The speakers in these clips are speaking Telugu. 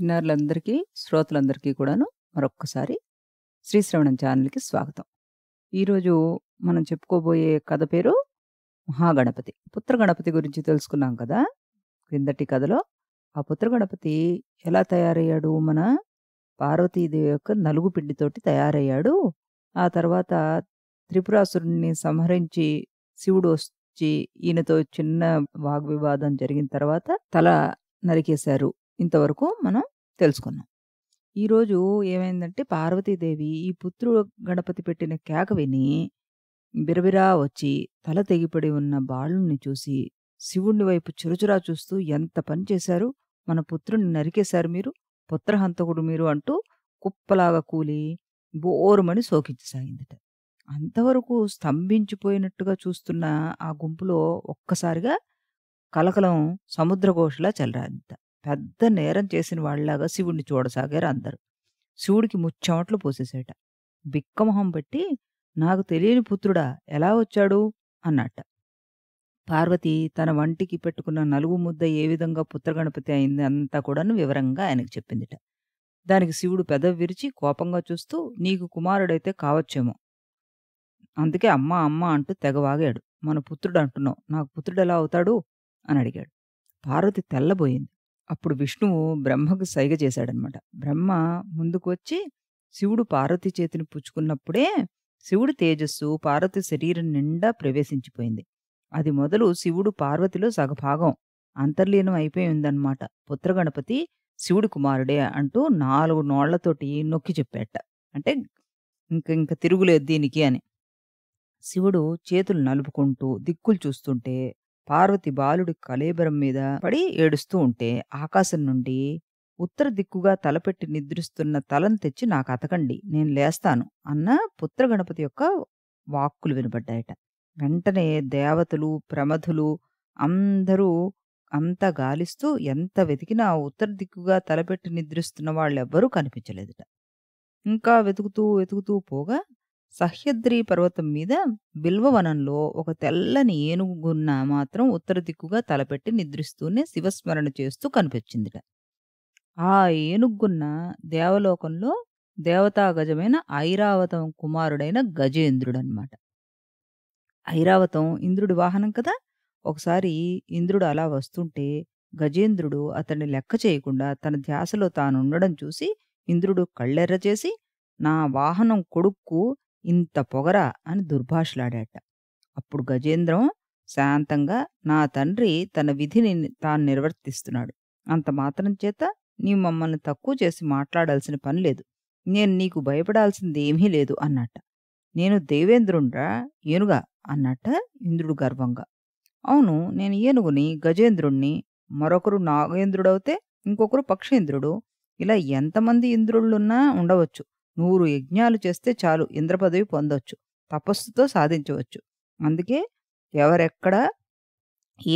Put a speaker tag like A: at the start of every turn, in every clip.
A: విన్నర్లందరికీ శ్రోతలందరికీ కూడాను మరొక్కసారి శ్రీశ్రవణం ఛానల్కి స్వాగతం ఈరోజు మనం చెప్పుకోబోయే కథ పేరు మహాగణపతి పుత్రగణపతి గురించి తెలుసుకున్నాం కదా క్రిందటి కథలో ఆ పుత్రగణపతి ఎలా తయారయ్యాడు మన పార్వతీదేవి యొక్క నలుగు పిండితోటి తయారయ్యాడు ఆ తర్వాత త్రిపురాసురుణ్ణి సంహరించి శివుడు వచ్చి ఈయనతో చిన్న వాగ్వివాదం జరిగిన తర్వాత తల నరికేశారు ఇంతవరకు మనం తెలుసుకున్నాం ఈరోజు ఏమైందంటే పార్వతీదేవి ఈ పుత్రుడు గణపతి పెట్టిన కేక విని బిరబిరా వచ్చి తల తెగిపడి ఉన్న బాలుణ్ణి చూసి శివుణ్ణి వైపు చురుచురా చూస్తూ ఎంత పని చేశారు మన పుత్రుని నరికేశారు మీరు పుత్రహంతకుడు మీరు అంటూ కుప్పలాగా కూలి బోరుమని సోకించసాగిందట అంతవరకు స్తంభించిపోయినట్టుగా చూస్తున్న ఆ గుంపులో ఒక్కసారిగా కలకలం సముద్రఘోషలా చెలరాదిట పెద్ద నేరం చేసిన వాళ్ళలాగా శివుణ్ణి చూడసాగారు అందరు శివుడికి ముచ్చమట్లు పోసేసేట బిక్కమొహం పెట్టి నాకు తెలియని పుత్రుడా ఎలా వచ్చాడు అన్నట్ట పార్వతి తన వంటికి పెట్టుకున్న నలుగు ముద్ద ఏ విధంగా పుత్రగణపతి అయింది అంతా కూడాను వివరంగా ఆయనకు చెప్పిందిట దానికి శివుడు పెదవి విరిచి కోపంగా చూస్తూ నీకు కుమారుడైతే కావచ్చేమో అందుకే అమ్మ అమ్మ అంటూ తెగవాగాడు మన పుత్రుడు అంటున్నావు నాకు పుత్రుడు ఎలా అవుతాడు అని అడిగాడు పార్వతి తెల్లబోయింది అప్పుడు విష్ణువు బ్రహ్మకు సైగ చేశాడనమాట బ్రహ్మ ముందుకు వచ్చి శివుడు పార్వతి చేతిని పుచ్చుకున్నప్పుడే శివుడి తేజస్సు పార్వతి శరీరం నిండా ప్రవేశించిపోయింది అది మొదలు శివుడు పార్వతిలో సగభాగం అంతర్లీనం అయిపోయి ఉందన్నమాట పుత్రగణపతి శివుడి కుమారుడే అంటూ నాలుగు నోళ్లతోటి నొక్కి చెప్పేట అంటే ఇంక ఇంక తిరుగులేదు దీనికి అని శివుడు చేతులు నలుపుకుంటూ దిక్కులు చూస్తుంటే పార్వతి బాలుడి కలేబరం మీద పడి ఏడుస్తూ ఉంటే ఆకాశం నుండి ఉత్తర దిక్కుగా తలపెట్టి నిద్రిస్తున్న తలను తెచ్చి నాకు అతకండి నేను లేస్తాను అన్న పుత్రగణపతి యొక్క వాక్కులు వినబడ్డాయట వెంటనే దేవతలు ప్రమథులు అందరూ అంతా గాలిస్తూ ఎంత వెతికినా ఉత్తర దిక్కుగా తలపెట్టి నిద్రిస్తున్న వాళ్ళెవ్వరూ కనిపించలేదుట ఇంకా వెతుకుతూ వెతుకుతూ పోగా సహ్యద్రి పర్వతం మీద బిల్వవనంలో ఒక తెల్లని ఏనుగున్న మాత్రం ఉత్తర దిక్కుగా తలపెట్టి నిద్రిస్తూనే శివస్మరణ చేస్తూ కనిపించిందిట ఆ ఏనుగున్న దేవలోకంలో దేవతా గజమైన ఐరావతం కుమారుడైన గజేంద్రుడనమాట ఐరావతం ఇంద్రుడి వాహనం కదా ఒకసారి ఇంద్రుడు అలా వస్తుంటే గజేంద్రుడు అతన్ని లెక్క చేయకుండా తన ధ్యాసలో తానుండడం చూసి ఇంద్రుడు కళ్ళెర్ర చేసి నా వాహనం కొడుక్కు ఇంత పొగరా అని దుర్భాషలాడాట అప్పుడు గజేంద్రం శాంతంగా నా తండ్రి తన విధిని తాను నిర్వర్తిస్తున్నాడు అంత మాత్రం చేత నీ మమ్మల్ని తక్కువ చేసి మాట్లాడాల్సిన పని లేదు నేను నీకు భయపడాల్సింది ఏమీ లేదు అన్నట్ట నేను దేవేంద్రుండ్రా ఏనుగా అన్నట్ట ఇంద్రుడు గర్వంగా అవును నేను ఏనుగుని గజేంద్రుణ్ణి మరొకరు నాగేంద్రుడవుతే ఇంకొకరు పక్షేంద్రుడు ఇలా ఎంతమంది ఇంద్రుళ్ళున్నా ఉండవచ్చు నూరు యజ్ఞాలు చేస్తే చాలు ఇంద్రపదవి పొందొచ్చు తపస్సుతో సాధించవచ్చు అందుకే ఎవరెక్కడ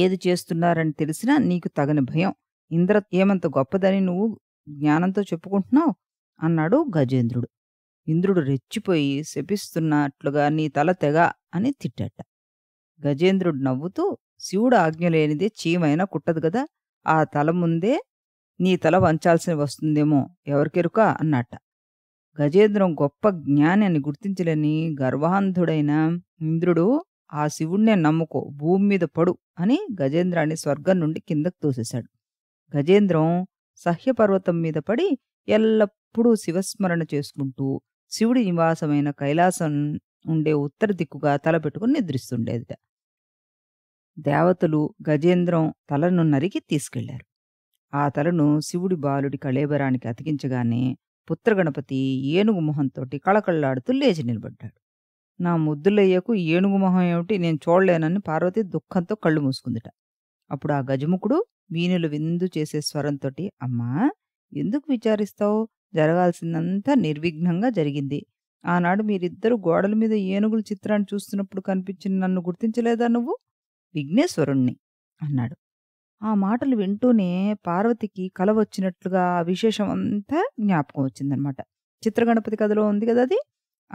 A: ఏది చేస్తున్నారని తెలిసినా నీకు తగని భయం ఇంద్ర ఏమంత గొప్పదని నువ్వు జ్ఞానంతో చెప్పుకుంటున్నావు అన్నాడు గజేంద్రుడు ఇంద్రుడు రెచ్చిపోయి శపిస్తున్నట్లుగా నీ తల తెగ అని తిట్టట గజేంద్రుడు నవ్వుతూ శివుడు ఆజ్ఞ లేనిదే చీమైనా కుట్టదు కదా ఆ తల ముందే నీ తల వంచాల్సి వస్తుందేమో ఎవరికెరుక అన్నట్ట గజేంద్రం గొప్ప జ్ఞానాన్ని గుర్తించలేని గర్వాంధుడైన ఇంద్రుడు ఆ శివుణ్ణే నమ్ముకో భూమి మీద పడు అని గజేంద్రాన్ని స్వర్గం నుండి కిందకు తోసేశాడు గజేంద్రం సహ్యపర్వతం మీద పడి ఎల్లప్పుడూ శివస్మరణ చేసుకుంటూ శివుడి నివాసమైన కైలాసం ఉండే ఉత్తర దిక్కుగా తల పెట్టుకుని నిద్రిస్తుండేదిట దేవతలు గజేంద్రం తలను నరికి తీసుకెళ్లారు ఆ తలను శివుడి బాలుడి కళేబరానికి అతికించగానే పుత్రగణపతి ఏనుగు మొహంతోటి కళకళ్లాడుతూ లేచి నిలబడ్డాడు నా ముద్దులయ్యకు ఏనుగు మొహం ఏమిటి నేను చూడలేనని పార్వతి దుఃఖంతో కళ్ళు మూసుకుందిట అప్పుడు ఆ గజముఖుడు వీణులు విందు చేసే స్వరంతోటి అమ్మా ఎందుకు విచారిస్తావు జరగాల్సిందంతా నిర్విఘ్నంగా జరిగింది ఆనాడు మీరిద్దరు గోడల మీద ఏనుగుల చిత్రాన్ని చూస్తున్నప్పుడు కనిపించిన నన్ను గుర్తించలేదా నువ్వు విఘ్నేశ్వరుణ్ణి అన్నాడు ఆ మాటలు వింటూనే పార్వతికి కల వచ్చినట్లుగా విశేషం అంతా జ్ఞాపకం వచ్చిందనమాట చిత్రగణపతి కథలో ఉంది కదా అది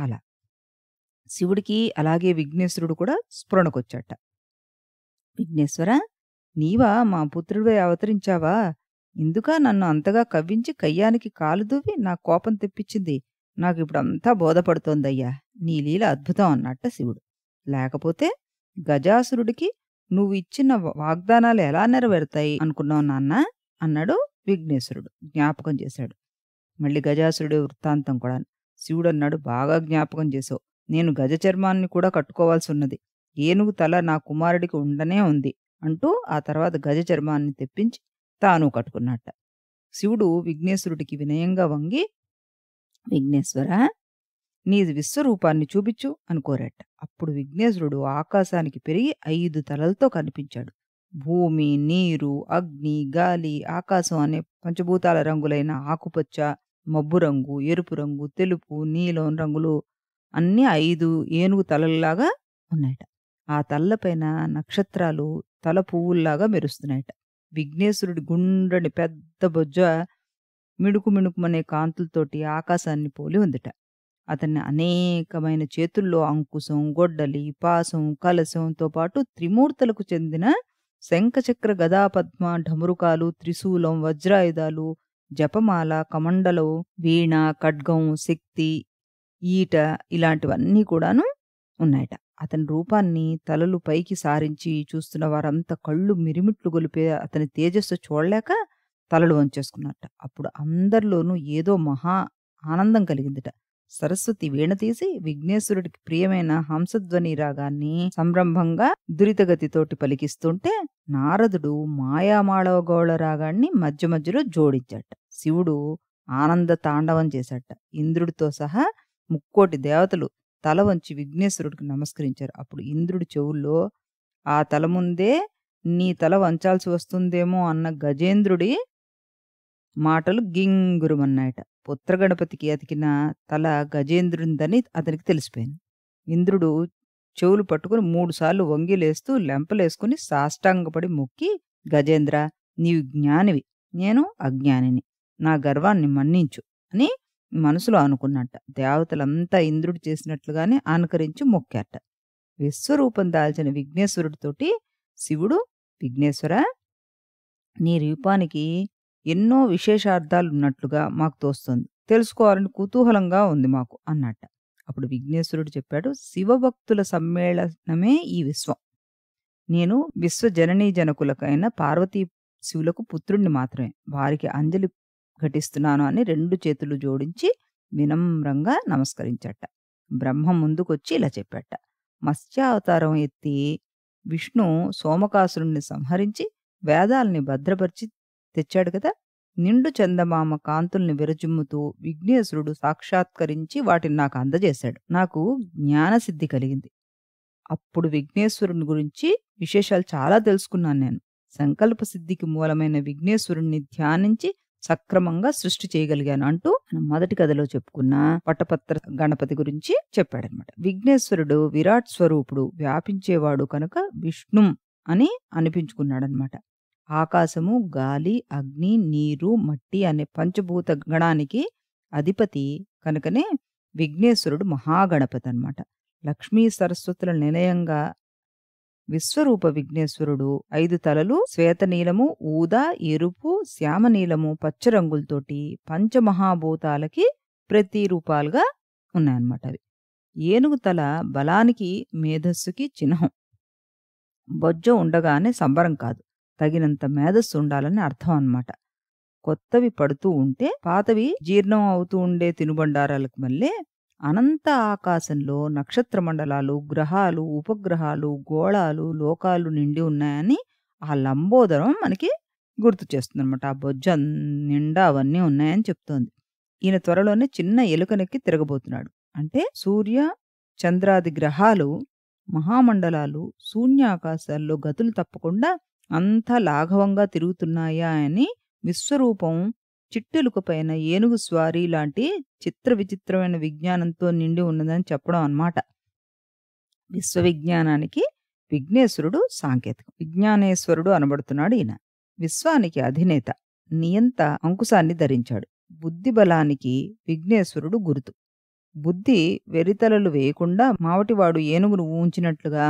A: అలా శివుడికి అలాగే విఘ్నేశ్వరుడు కూడా స్ఫురణకొచ్చాట విఘ్నేశ్వర నీవా మా పుత్రుడివై అవతరించావా ఇందుక నన్ను అంతగా కవ్వించి కయ్యానికి కాలు దువ్వి నా కోపం తెప్పించింది నాకు ఇప్పుడంతా బోధపడుతోందయ్యా నీ లీల అద్భుతం అన్నట్ట శివుడు లేకపోతే గజాసురుడికి నువ్వు ఇచ్చిన వాగ్దానాలు ఎలా నెరవేరుతాయి అనుకున్నావు నాన్న అన్నాడు విఘ్నేశ్వరుడు జ్ఞాపకం చేశాడు మళ్ళీ గజాసురుడు వృత్తాంతం కూడా శివుడు అన్నాడు బాగా జ్ఞాపకం చేశావు నేను గజ చర్మాన్ని కూడా కట్టుకోవాల్సి ఉన్నది ఏనుగు తల నా కుమారుడికి ఉండనే ఉంది అంటూ ఆ తర్వాత గజ చర్మాన్ని తెప్పించి తాను కట్టుకున్నట్ట శివుడు విఘ్నేశ్వరుడికి వినయంగా వంగి విఘ్నేశ్వర నీ విశ్వరూపాన్ని చూపించు అని కోరాట అప్పుడు విఘ్నేశ్వరుడు ఆకాశానికి పెరిగి ఐదు తలలతో కనిపించాడు భూమి నీరు అగ్ని గాలి ఆకాశం అనే పంచభూతాల రంగులైన ఆకుపచ్చ మబ్బు రంగు ఎరుపు రంగు తెలుపు నీలం రంగులు అన్ని ఐదు ఏనుగు తలల్లాగా ఉన్నాయట ఆ తలపైన నక్షత్రాలు తల పువ్వుల్లాగా మెరుస్తున్నాయట విఘ్నేశ్వరుడి గుండ్రని పెద్ద బొజ్జ మిణుకు మిణుకుమనే కాంతులతోటి ఆకాశాన్ని పోలి ఉందిట అతన్ని అనేకమైన చేతుల్లో అంకుశం గొడ్డలి పాసం కలశంతో పాటు త్రిమూర్తులకు చెందిన శంఖచక్ర గదాపద్మ ఢమురుకాలు త్రిశూలం వజ్రాయుధాలు జపమాల కమండలం వీణ ఖడ్గం శక్తి ఈట ఇలాంటివన్నీ కూడాను ఉన్నాయట అతని రూపాన్ని తలలు పైకి సారించి చూస్తున్న వారంతా కళ్ళు మిరిమిట్లు గొలిపే అతని తేజస్సు చూడలేక తలలు వంచేసుకున్నట్ట అప్పుడు అందరిలోనూ ఏదో మహా ఆనందం కలిగిందిట సరస్వతి వీణ తీసి విఘ్నేశ్వరుడికి ప్రియమైన హంసధ్వని రాగాన్ని సంరంభంగా దురితగతితోటి పలికిస్తుంటే నారదుడు మాయామాళవగోళ రాగాన్ని మధ్య మధ్యలో జోడించాట శివుడు ఆనంద తాండవం చేశాట ఇంద్రుడితో సహా ముక్కోటి దేవతలు తల వంచి విఘ్నేశ్వరుడికి నమస్కరించారు అప్పుడు ఇంద్రుడి చెవుల్లో ఆ తల ముందే నీ తల వంచాల్సి వస్తుందేమో అన్న గజేంద్రుడి మాటలు గింగురుమన్నాయట పుత్రగణపతికి అతికిన తల గజేంద్రుందని అతనికి తెలిసిపోయింది ఇంద్రుడు చెవులు పట్టుకుని మూడుసార్లు వంగిలేస్తూ లెంపలేసుకుని సాష్టాంగపడి మొక్కి గజేంద్ర నీవు జ్ఞానివి నేను అజ్ఞానిని నా గర్వాన్ని మన్నించు అని మనసులో అనుకున్నట్ట దేవతలంతా ఇంద్రుడు చేసినట్లుగానే అనుకరించి మొక్కాట విశ్వరూపం దాల్చిన విఘ్నేశ్వరుడితోటి శివుడు విఘ్నేశ్వర నీ రూపానికి ఎన్నో విశేషార్థాలున్నట్లుగా మాకు తోస్తుంది తెలుసుకోవాలని కుతూహలంగా ఉంది మాకు అన్నట్ట అప్పుడు విఘ్నేశ్వరుడు చెప్పాడు శివభక్తుల సమ్మేళనమే ఈ విశ్వం నేను విశ్వ జననీ జనకులకైన పార్వతీ శివులకు పుత్రుణ్ణి మాత్రమే వారికి అంజలి ఘటిస్తున్నాను అని రెండు చేతులు జోడించి వినమ్రంగా నమస్కరించట బ్రహ్మ ముందుకొచ్చి ఇలా చెప్పాట మత్స్యావతారం ఎత్తి విష్ణు సోమకాసురుణ్ణి సంహరించి వేదాల్ని భద్రపరిచి తెచ్చాడు కదా నిండు చందమామ కాంతుల్ని విరజుమ్ముతూ విఘ్నేశ్వరుడు సాక్షాత్కరించి వాటిని నాకు అందజేశాడు నాకు జ్ఞానసిద్ధి కలిగింది అప్పుడు విఘ్నేశ్వరుని గురించి విశేషాలు చాలా తెలుసుకున్నాను నేను సంకల్ప సిద్ధికి మూలమైన విఘ్నేశ్వరుణ్ణి ధ్యానించి సక్రమంగా సృష్టి చేయగలిగాను అంటూ మొదటి కథలో చెప్పుకున్న పట్టపత్ర గణపతి గురించి చెప్పాడనమాట విఘ్నేశ్వరుడు విరాట్ స్వరూపుడు వ్యాపించేవాడు కనుక విష్ణుం అని అనిపించుకున్నాడనమాట ఆకాశము గాలి అగ్ని నీరు మట్టి అనే పంచభూత గణానికి అధిపతి కనుకనే విఘ్నేశ్వరుడు మహాగణపతి అనమాట లక్ష్మీ సరస్వతుల నిలయంగా విశ్వరూప విఘ్నేశ్వరుడు ఐదు తలలు శ్వేతనీలము ఊదా ఎరుపు శ్యామనీలము పచ్చరంగులతోటి పంచమహాభూతాలకి ప్రతిరూపాలుగా ఉన్నాయన్నమాట అవి ఏనుగు తల బలానికి మేధస్సుకి చిహ్నం బొజ్జ ఉండగానే సంబరం కాదు తగినంత మేధస్సు ఉండాలని అర్థం అన్నమాట కొత్తవి పడుతూ ఉంటే పాతవి జీర్ణం అవుతూ ఉండే తినుబండారాలకు మళ్ళీ అనంత ఆకాశంలో నక్షత్ర మండలాలు గ్రహాలు ఉపగ్రహాలు గోళాలు లోకాలు నిండి ఉన్నాయని ఆ లంబోదరం మనకి గుర్తు చేస్తుంది అనమాట ఆ బొజ్జ నిండా అవన్నీ ఉన్నాయని చెప్తోంది ఈయన త్వరలోనే చిన్న ఎలుకనెక్కి తిరగబోతున్నాడు అంటే సూర్య చంద్రాది గ్రహాలు మహామండలాలు శూన్యాకాశాల్లో గతులు తప్పకుండా అంతా లాఘవంగా తిరుగుతున్నాయా అని విశ్వరూపం చిట్టెలుకపైన ఏనుగు స్వారీ లాంటి చిత్ర విచిత్రమైన విజ్ఞానంతో నిండి ఉన్నదని చెప్పడం అన్నమాట విశ్వవిజ్ఞానానికి విఘ్నేశ్వరుడు సాంకేతికం విజ్ఞానేశ్వరుడు అనబడుతున్నాడు ఈయన విశ్వానికి అధినేత నియంత అంకుశాన్ని ధరించాడు బుద్ధి బలానికి విఘ్నేశ్వరుడు గురుతు బుద్ధి వెరితలలు వేయకుండా మావటివాడు ఏనుగును ఊంచినట్లుగా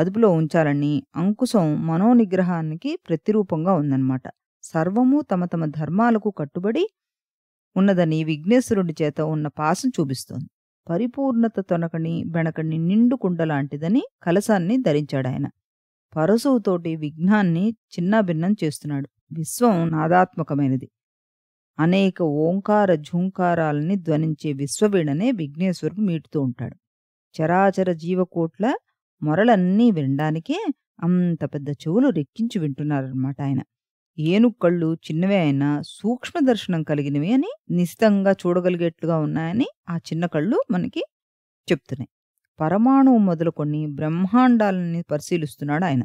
A: అదుపులో ఉంచాలని అంకుశం మనోనిగ్రహానికి ప్రతిరూపంగా ఉందన్నమాట సర్వము తమ తమ ధర్మాలకు కట్టుబడి ఉన్నదని విఘ్నేశ్వరుడి చేత ఉన్న పాసం చూపిస్తోంది పరిపూర్ణత తొనకని బెణకని నిండు కుండలాంటిదని కలసాన్ని ధరించాడాయన పరశువుతోటి విఘ్నాన్ని చిన్నాభిన్నం చేస్తున్నాడు విశ్వం నాదాత్మకమైనది అనేక ఓంకార ఝూంకారాలని ధ్వనించే విశ్వవీణనే విఘ్నేశ్వరుడు మీటుతూ ఉంటాడు చరాచర జీవకోట్ల మొరలన్నీ వినడానికే అంత పెద్ద చెవులు రెక్కించి వింటున్నారన్నమాట ఆయన ఏనుక్కళ్ళు కళ్ళు చిన్నవే అయినా సూక్ష్మ దర్శనం కలిగినవి అని నిశితంగా చూడగలిగేట్లుగా ఉన్నాయని ఆ చిన్న కళ్ళు మనకి చెప్తున్నాయి పరమాణువు మొదలుకొని బ్రహ్మాండాలని పరిశీలిస్తున్నాడు ఆయన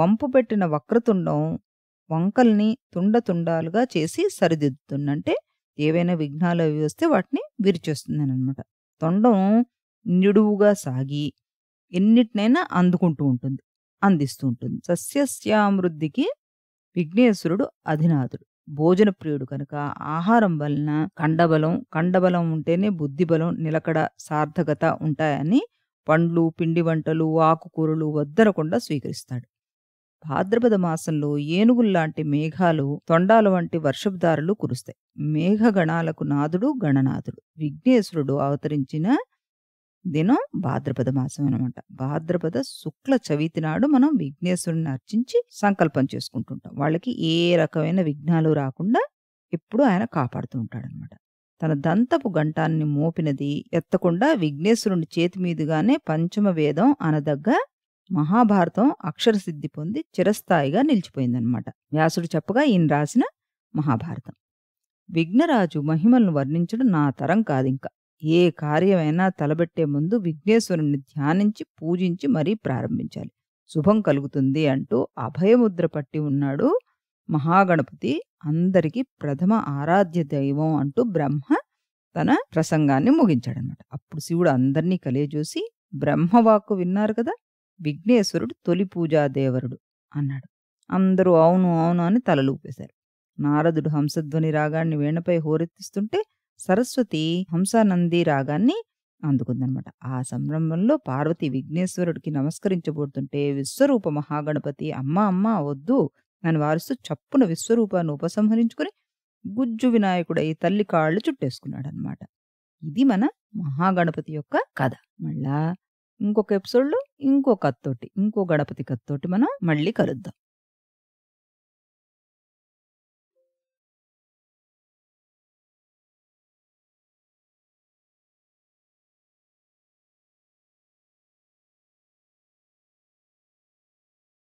A: వంపు పెట్టిన వక్రతుండం వంకల్ని తుండతుండాలుగా చేసి సరిదిద్దుతుందంటే ఏవైనా విఘ్నాలు అవి వస్తే వాటిని విరిచేస్తుందని అనమాట తొండం నిడువుగా సాగి ఎన్నిటినైనా అందుకుంటూ ఉంటుంది అందిస్తూ ఉంటుంది సస్యస్యామృద్ధికి విఘ్నేశ్వరుడు అధినాథుడు భోజన ప్రియుడు కనుక ఆహారం వలన కండబలం కండబలం ఉంటేనే బుద్ధిబలం నిలకడ సార్థకత ఉంటాయని పండ్లు పిండి వంటలు ఆకుకూరలు వద్దరకుండా స్వీకరిస్తాడు భాద్రపద మాసంలో ఏనుగుల్లాంటి మేఘాలు తొండాల వంటి వర్షపుదారులు కురుస్తాయి మేఘగణాలకు నాథుడు గణనాథుడు విఘ్నేశ్వరుడు అవతరించిన దినం భాద్రపద మాసం అనమాట భాద్రపద శుక్ల చవితి నాడు మనం విఘ్నేశ్వరుని అర్చించి సంకల్పం చేసుకుంటుంటాం వాళ్ళకి ఏ రకమైన విఘ్నాలు రాకుండా ఎప్పుడు ఆయన కాపాడుతూ ఉంటాడనమాట తన దంతపు గంటాన్ని మోపినది ఎత్తకుండా విఘ్నేశ్వరుని చేతి మీదుగానే పంచమ వేదం అనదగ్గ మహాభారతం అక్షరసిద్ధి పొంది చిరస్థాయిగా నిలిచిపోయిందనమాట వ్యాసుడు చెప్పగా ఈయన రాసిన మహాభారతం విఘ్నరాజు మహిమలను వర్ణించడం నా తరం కాదింకా ఏ కార్యమైనా తలబెట్టే ముందు విఘ్నేశ్వరుణ్ణి ధ్యానించి పూజించి మరీ ప్రారంభించాలి శుభం కలుగుతుంది అంటూ అభయముద్ర పట్టి ఉన్నాడు మహాగణపతి అందరికీ ప్రథమ ఆరాధ్య దైవం అంటూ బ్రహ్మ తన ప్రసంగాన్ని ముగించాడనమాట అప్పుడు శివుడు అందరినీ కలియజూసి బ్రహ్మవాక్కు విన్నారు కదా విఘ్నేశ్వరుడు తొలి పూజా దేవరుడు అన్నాడు అందరూ అవును అవును అని ఊపేశారు నారదుడు హంసధ్వని రాగాన్ని వీణపై హోరెత్తిస్తుంటే సరస్వతి హంసానంది రాగాన్ని అందుకుందనమాట ఆ సంరంభంలో పార్వతి విఘ్నేశ్వరుడికి నమస్కరించబోతుంటే విశ్వరూప మహాగణపతి అమ్మ అమ్మ వద్దు అని వారిస్తూ చప్పున విశ్వరూపాన్ని ఉపసంహరించుకుని గుజ్జు వినాయకుడై తల్లి కాళ్ళు చుట్టేసుకున్నాడు అనమాట ఇది మన మహాగణపతి యొక్క కథ మళ్ళా ఇంకొక ఎపిసోడ్లో ఇంకో కత్తోటి ఇంకో గణపతి కత్తోటి మనం మళ్ళీ కలుద్దాం